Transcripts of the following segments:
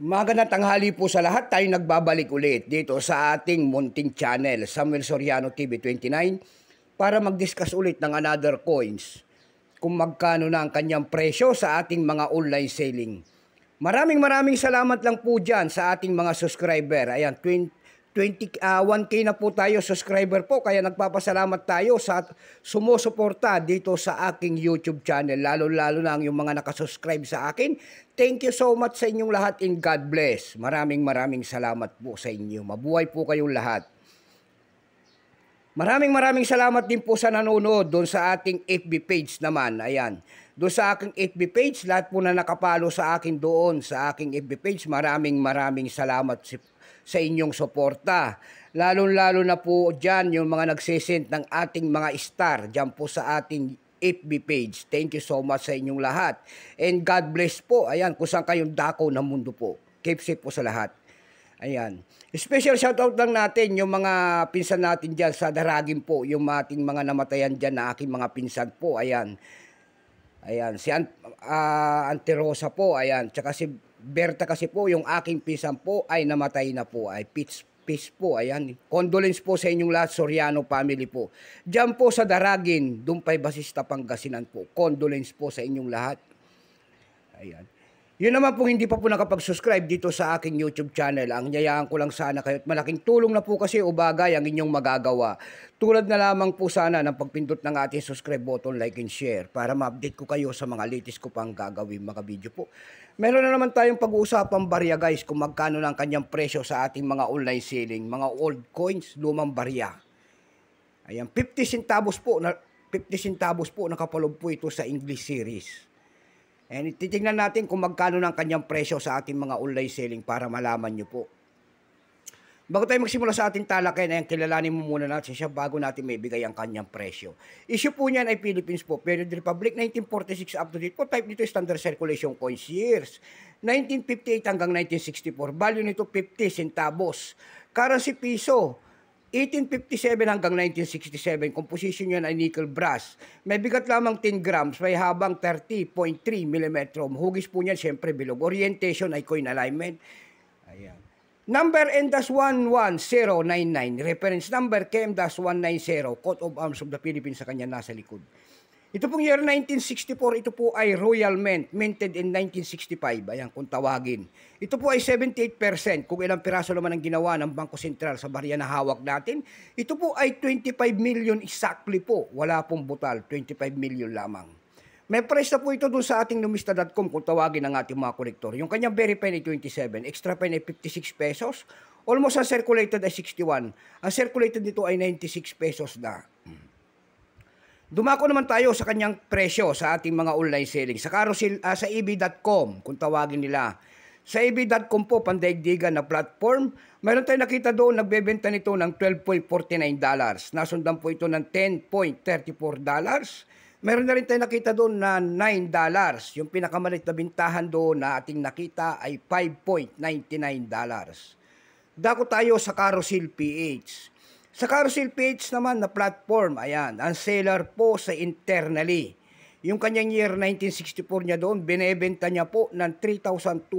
Magandang tanghali po sa lahat. Tayo nagbabalik ulit dito sa ating munting channel, Samuel Soriano TV 29, para mag-discuss ulit ng another coins. Kung magkano na ang kanyang presyo sa ating mga online selling. Maraming maraming salamat lang po dyan sa ating mga subscriber. Ayan, 20, 20, uh, 1K na po tayo subscriber po kaya nagpapasalamat tayo sa sumusuporta dito sa aking YouTube channel lalo-lalo na ang yung mga nakasubscribe sa akin. Thank you so much sa inyong lahat and God bless. Maraming maraming salamat po sa inyo. Mabuhay po kayong lahat. Maraming maraming salamat din po sa nanonood doon sa ating FB page naman. Ayan. Doon sa aking FB page, lahat po na nakapalo sa akin doon sa aking FB page, maraming maraming salamat si, sa inyong suporta. Lalong-lalo na po dyan yung mga nagsisend ng ating mga star dyan po sa ating FB page. Thank you so much sa inyong lahat. And God bless po. Ayan, kusang kayong dako ng mundo po. Keep safe po sa lahat. Ayan. Special shoutout lang natin yung mga pinsan natin dyan sa Daragin po. Yung ating mga namatayan dyan na aking mga pinsan po. Ayan. Ayan, si Ant, uh, ah, Anterosa po, ayan. Tsaka si Berta kasi po, yung aking pisan po ay namatay na po. Ay pits, pits po, ayan. Condolence po sa inyong lahat, Soriano family po. Diyan po sa Daragin, Dumpay Basista, Pangasinan po. Condolence po sa inyong lahat. Ayan. Yun naman po hindi pa po nakapag-subscribe dito sa aking YouTube channel. Ang nyayaan ko lang sana kayo at malaking tulong na po kasi o bagay ang inyong magagawa. Tulad na lamang po sana ng pagpindot ng ating subscribe button, like and share para ma-update ko kayo sa mga latest ko pang gagawin mga video po. Meron na naman tayong pag-uusapang barya guys kung magkano ng kanyang presyo sa ating mga online selling, mga old coins, lumang barya. Ayan, 50 centavos po, na, 50 centavos po nakapalob po ito sa English series. And titingnan natin kung magkano ng kanyang presyo sa ating mga online selling para malaman nyo po. Bago tayo magsimula sa ating talakayan, na kilalanin mo muna natin siya bago natin may bigay ang kanyang presyo. Issue po niyan ay Philippines po, period Republic 1946 up to date po. Type nito standard circulation coins years. 1958 hanggang 1964. Value nito 50 centavos. Currency piso, 1857 hanggang 1967, composition yan ay nickel brass. May bigat lamang 10 grams, may habang 30.3 mm. Hugis po niyan, siyempre, bilog. Orientation ay coin alignment. Ayan. Number N-11099, reference number KM-190, coat of arms of the Philippines sa kanya nasa likod. Ito pong year 1964, ito po ay royal mint, minted in 1965, ayan kung tawagin. Ito po ay 78%, kung ilang piraso naman ang ginawa ng Bangko Sentral sa barya na hawak natin. Ito po ay 25 million exactly po, wala pong butal, 25 million lamang. May price na po ito dun sa ating numista.com kung tawagin ang ating mga kolektor. Yung kanyang very pen ay 27, extra pen ay 56 pesos, almost ang circulated ay 61. Ang circulated nito ay 96 pesos na. Dumako naman tayo sa kanyang presyo sa ating mga online selling. Sa carousel, uh, sa eb.com kung tawagin nila. Sa eb.com po, pandaigdigan na platform. Mayroon tayong nakita doon, nagbebenta nito ng $12.49. Nasundan po ito ng $10.34. Meron na rin tayong nakita doon na $9. Yung pinakamalit na bintahan doon na ating nakita ay $5.99. Dako tayo sa Carousel PH. Sa carousel page naman na platform, ayan, ang seller po sa internally. Yung kanyang year 1964 niya doon, binebenta niya po ng 3,200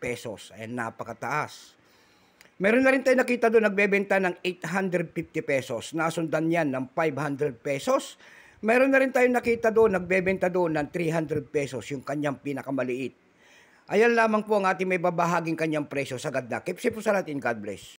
pesos. Ayan, napakataas. Meron na rin tayo nakita doon nagbebenta ng 850 pesos. Nasundan niyan ng 500 pesos. Meron na rin tayo nakita doon, nagbebenta doon ng 300 pesos, yung kanyang pinakamaliit. Ayan lamang po ang ating may babahaging kanyang presyo sa Gadda. Keep safe po sa natin. God bless.